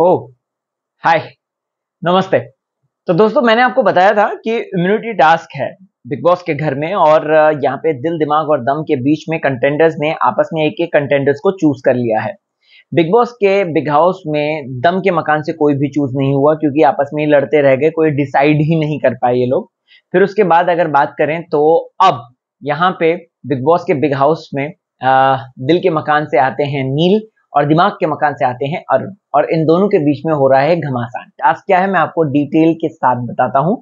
ओ हाय नमस्ते तो दोस्तों मैंने आपको बताया था कि इम्यूनिटी टास्क है बिग बॉस के घर में और यहाँ पे दिल दिमाग और दम के बीच में कंटेंडर्स ने आपस में एक एक कंटेंडर्स को चूज कर लिया है बिग बॉस के बिग हाउस में दम के मकान से कोई भी चूज नहीं हुआ क्योंकि आपस में ही लड़ते रह गए कोई डिसाइड ही नहीं कर पाए ये लोग फिर उसके बाद अगर बात करें तो अब यहाँ पे बिग बॉस के बिग हाउस में आ, दिल के मकान से आते हैं नील और दिमाग के मकान से आते हैं अरुण और इन दोनों के बीच में हो रहा है घमासान टास्क क्या है मैं आपको डिटेल के साथ बताता हूँ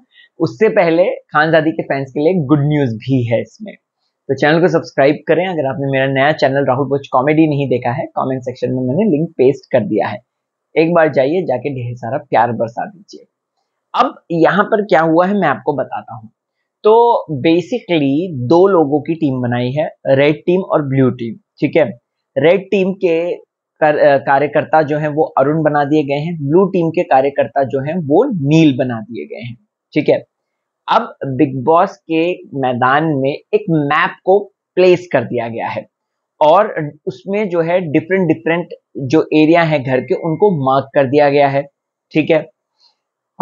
उससे पहले खानजादी के फैंस के लिए गुड न्यूज भी है इसमें तो चैनल को सब्सक्राइब करें अगर आपने मेरा नया चैनल राहुल बोच कॉमेडी नहीं देखा है कमेंट सेक्शन में मैंने लिंक पेस्ट कर दिया है एक बार जाइए जाके ढेर सारा प्यार बरसा दीजिए अब यहाँ पर क्या हुआ है मैं आपको बताता हूँ तो बेसिकली दो लोगों की टीम बनाई है रेड टीम और ब्लू टीम ठीक है रेड टीम के कर, कार्यकर्ता जो है वो अरुण बना दिए गए हैं ब्लू टीम के कार्यकर्ता जो है वो नील बना दिए गए हैं ठीक है अब बिग बॉस के मैदान में एक मैप को प्लेस कर दिया गया है और उसमें जो है डिफरेंट डिफरेंट जो एरिया है घर के उनको मार्क कर दिया गया है ठीक है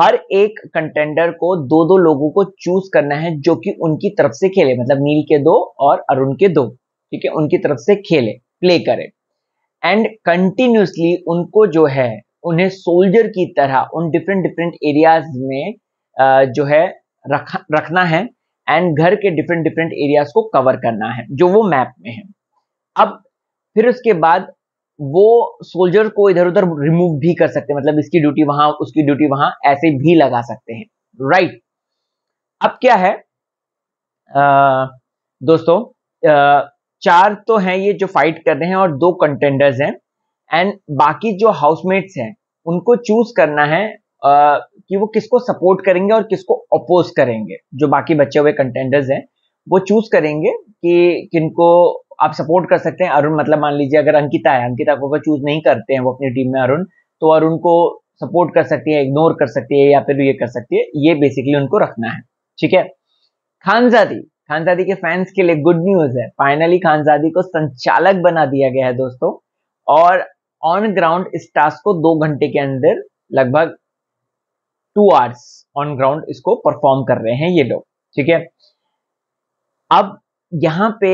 हर एक कंटेंडर को दो दो लोगों को चूज करना है जो कि उनकी तरफ से खेले मतलब नील के दो और अरुण के दो ठीक है उनकी तरफ से खेले प्ले करें एंड कंटिन्यूसली उनको जो है उन्हें सोल्जर की तरह उन डिफरेंट डिफरेंट एरियाज में uh, जो है रख, रखना है एंड घर के डिफरेंट डिफरेंट एरियाज को कवर करना है जो वो मैप में है अब फिर उसके बाद वो सोल्जर को इधर उधर रिमूव भी कर सकते हैं मतलब इसकी ड्यूटी वहां उसकी ड्यूटी वहां ऐसे भी लगा सकते हैं राइट right. अब क्या है आ, uh, दोस्तों आ, uh, चार तो हैं ये जो फाइट कर रहे हैं और दो कंटेंडर्स हैं एंड बाकी जो हाउसमेट्स हैं उनको चूज करना है आ, कि वो किसको सपोर्ट करेंगे और किसको अपोज करेंगे जो बाकी बचे हुए कंटेंडर्स हैं वो चूज करेंगे कि किनको आप सपोर्ट कर सकते हैं अरुण मतलब मान लीजिए अगर अंकिता है अंकिता को अगर चूज नहीं करते हैं वो अपनी टीम में अरुण तो अरुण को सपोर्ट कर सकती है इग्नोर कर सकती है या फिर ये कर सकती है ये बेसिकली उनको रखना है ठीक है खानजादी खानजादी के फैंस के लिए गुड न्यूज है फाइनली खानजादी को संचालक बना दिया गया है दोस्तों और ऑन ग्राउंड इस टास्क को दो घंटे के अंदर लगभग टू आवर्स ऑन ग्राउंड इसको परफॉर्म कर रहे हैं ये लोग ठीक है अब यहाँ पे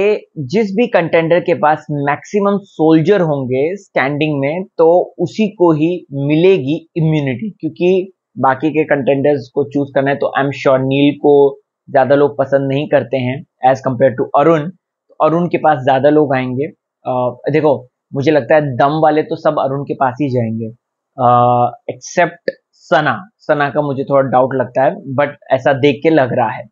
जिस भी कंटेंडर के पास मैक्सिमम सोल्जर होंगे स्टैंडिंग में तो उसी को ही मिलेगी इम्यूनिटी क्योंकि बाकी के कंटेंडर्स को चूज करना है तो आई एम श्योर नील को ज़्यादा लोग पसंद नहीं करते हैं एज कम्पेयर टू अरुण तो अरुण के पास ज़्यादा लोग आएंगे आ, देखो मुझे लगता है दम वाले तो सब अरुण के पास ही जाएंगे एक्सेप्ट सना सना का मुझे थोड़ा डाउट लगता है बट ऐसा देख के लग रहा है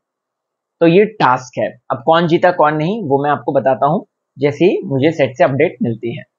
तो ये टास्क है अब कौन जीता कौन नहीं वो मैं आपको बताता हूँ जैसे ही मुझे सेट से अपडेट मिलती है